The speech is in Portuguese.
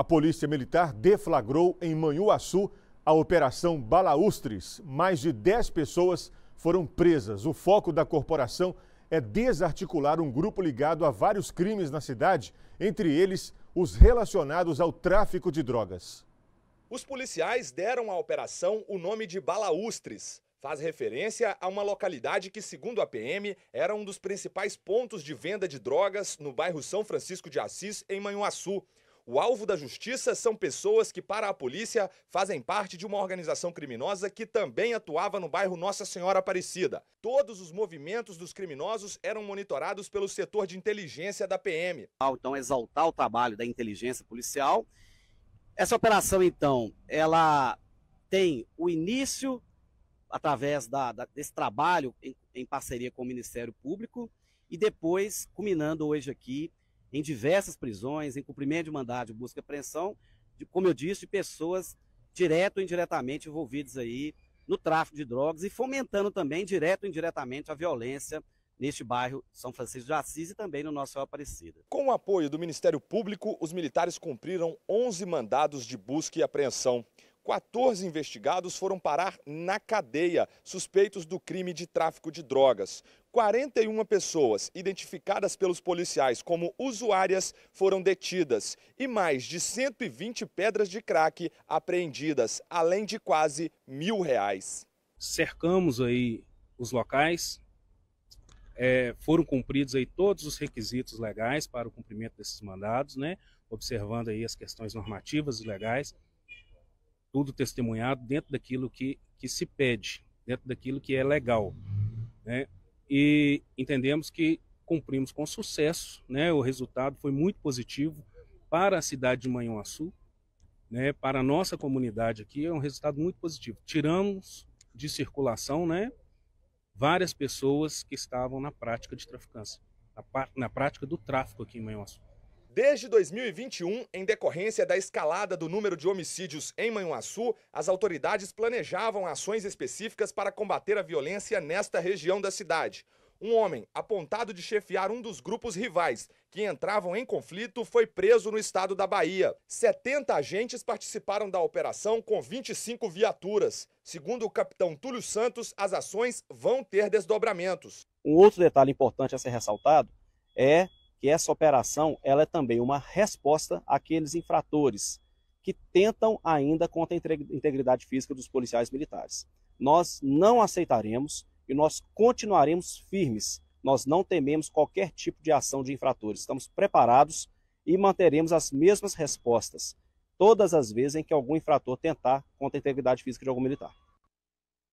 a Polícia Militar deflagrou em Manhuaçu a Operação Balaustres. Mais de 10 pessoas foram presas. O foco da corporação é desarticular um grupo ligado a vários crimes na cidade, entre eles os relacionados ao tráfico de drogas. Os policiais deram à operação o nome de Balaustres. Faz referência a uma localidade que, segundo a PM, era um dos principais pontos de venda de drogas no bairro São Francisco de Assis, em Manhuaçu. O alvo da justiça são pessoas que, para a polícia, fazem parte de uma organização criminosa que também atuava no bairro Nossa Senhora Aparecida. Todos os movimentos dos criminosos eram monitorados pelo setor de inteligência da PM. Então, exaltar o trabalho da inteligência policial. Essa operação, então, ela tem o início através da, da, desse trabalho em, em parceria com o Ministério Público e depois, culminando hoje aqui, em diversas prisões, em cumprimento de mandado de busca e apreensão, de, como eu disse, de pessoas direto ou indiretamente envolvidas aí no tráfico de drogas e fomentando também, direto ou indiretamente, a violência neste bairro São Francisco de Assis e também no nosso Aparecida. Com o apoio do Ministério Público, os militares cumpriram 11 mandados de busca e apreensão. 14 investigados foram parar na cadeia, suspeitos do crime de tráfico de drogas. 41 pessoas identificadas pelos policiais como usuárias foram detidas e mais de 120 pedras de crack apreendidas, além de quase mil reais. Cercamos aí os locais, é, foram cumpridos aí todos os requisitos legais para o cumprimento desses mandados, né? observando aí as questões normativas e legais tudo testemunhado dentro daquilo que, que se pede, dentro daquilo que é legal. Né? E entendemos que cumprimos com sucesso, né? o resultado foi muito positivo para a cidade de Manhuaçu, né? para a nossa comunidade aqui, é um resultado muito positivo. Tiramos de circulação né? várias pessoas que estavam na prática de traficância, na, na prática do tráfico aqui em Manhuaçu. Desde 2021, em decorrência da escalada do número de homicídios em Manhuaçu, as autoridades planejavam ações específicas para combater a violência nesta região da cidade. Um homem, apontado de chefiar um dos grupos rivais que entravam em conflito, foi preso no estado da Bahia. 70 agentes participaram da operação com 25 viaturas. Segundo o capitão Túlio Santos, as ações vão ter desdobramentos. Um outro detalhe importante a ser ressaltado é que essa operação ela é também uma resposta àqueles infratores que tentam ainda contra a integridade física dos policiais militares. Nós não aceitaremos e nós continuaremos firmes. Nós não tememos qualquer tipo de ação de infratores. Estamos preparados e manteremos as mesmas respostas todas as vezes em que algum infrator tentar contra a integridade física de algum militar.